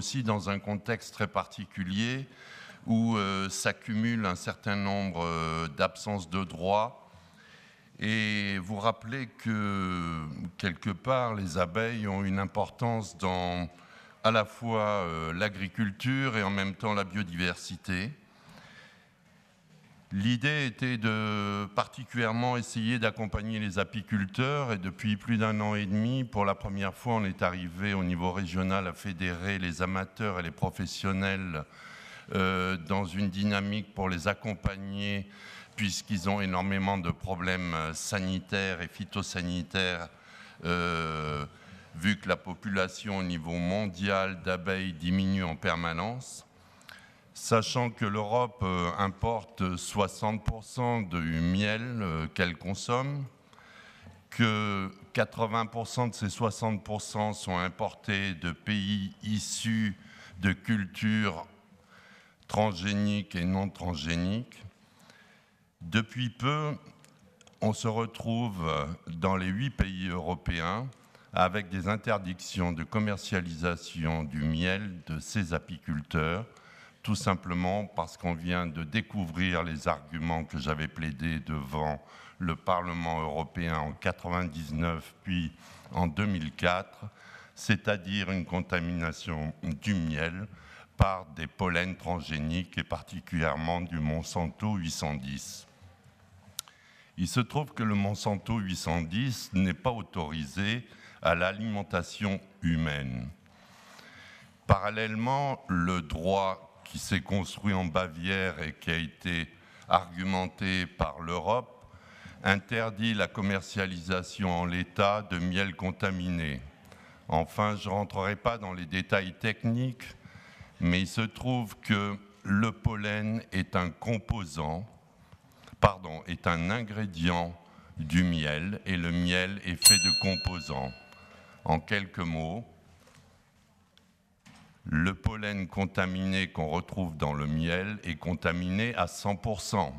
aussi dans un contexte très particulier où euh, s'accumule un certain nombre euh, d'absences de droits. Et vous rappelez que, quelque part, les abeilles ont une importance dans à la fois euh, l'agriculture et en même temps la biodiversité. L'idée était de particulièrement essayer d'accompagner les apiculteurs et depuis plus d'un an et demi, pour la première fois, on est arrivé au niveau régional à fédérer les amateurs et les professionnels euh, dans une dynamique pour les accompagner puisqu'ils ont énormément de problèmes sanitaires et phytosanitaires euh, vu que la population au niveau mondial d'abeilles diminue en permanence sachant que l'Europe euh, importe 60% du miel euh, qu'elle consomme, que 80% de ces 60% sont importés de pays issus de cultures transgéniques et non transgéniques. Depuis peu, on se retrouve dans les huit pays européens avec des interdictions de commercialisation du miel de ces apiculteurs tout simplement parce qu'on vient de découvrir les arguments que j'avais plaidés devant le Parlement européen en 1999 puis en 2004, c'est-à-dire une contamination du miel par des pollens transgéniques et particulièrement du Monsanto 810. Il se trouve que le Monsanto 810 n'est pas autorisé à l'alimentation humaine. Parallèlement, le droit qui s'est construit en Bavière et qui a été argumenté par l'Europe, interdit la commercialisation en l'état de miel contaminé. Enfin, je ne rentrerai pas dans les détails techniques, mais il se trouve que le pollen est un composant, pardon, est un ingrédient du miel et le miel est fait de composants. En quelques mots, le pollen contaminé qu'on retrouve dans le miel est contaminé à 100%,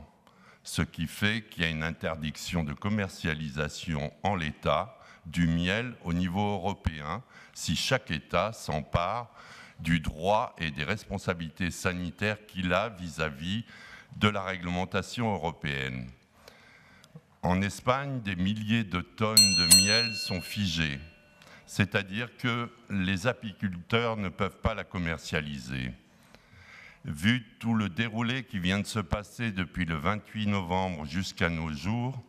ce qui fait qu'il y a une interdiction de commercialisation en l'État du miel au niveau européen si chaque État s'empare du droit et des responsabilités sanitaires qu'il a vis-à-vis -vis de la réglementation européenne. En Espagne, des milliers de tonnes de miel sont figées c'est-à-dire que les apiculteurs ne peuvent pas la commercialiser. Vu tout le déroulé qui vient de se passer depuis le 28 novembre jusqu'à nos jours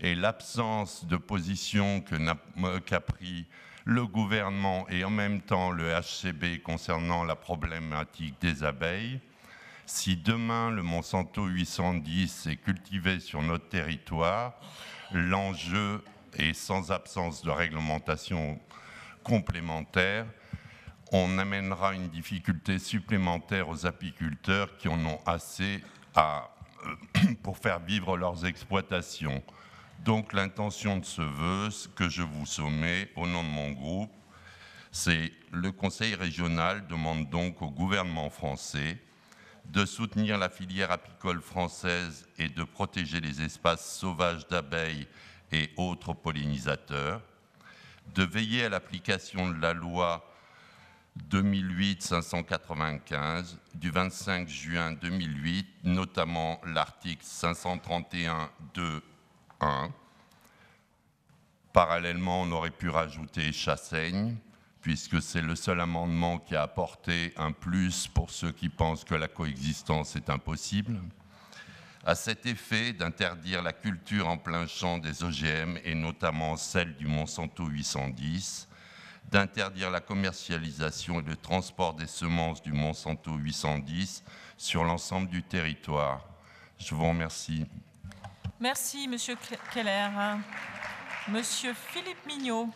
et l'absence de position euh, qu'a pris le gouvernement et en même temps le HCB concernant la problématique des abeilles, si demain le Monsanto 810 est cultivé sur notre territoire, l'enjeu et sans absence de réglementation complémentaire, on amènera une difficulté supplémentaire aux apiculteurs qui en ont assez euh, pour faire vivre leurs exploitations. Donc l'intention de ce vœu que je vous soumets au nom de mon groupe, c'est le Conseil régional demande donc au gouvernement français de soutenir la filière apicole française et de protéger les espaces sauvages d'abeilles et autres pollinisateurs, de veiller à l'application de la loi 2008-595 du 25 juin 2008, notamment l'article 531 2 1 Parallèlement, on aurait pu rajouter Chassaigne, puisque c'est le seul amendement qui a apporté un plus pour ceux qui pensent que la coexistence est impossible à cet effet d'interdire la culture en plein champ des OGM et notamment celle du Monsanto 810, d'interdire la commercialisation et le transport des semences du Monsanto 810 sur l'ensemble du territoire. Je vous remercie. Merci, Monsieur Keller. Monsieur Philippe Mignot.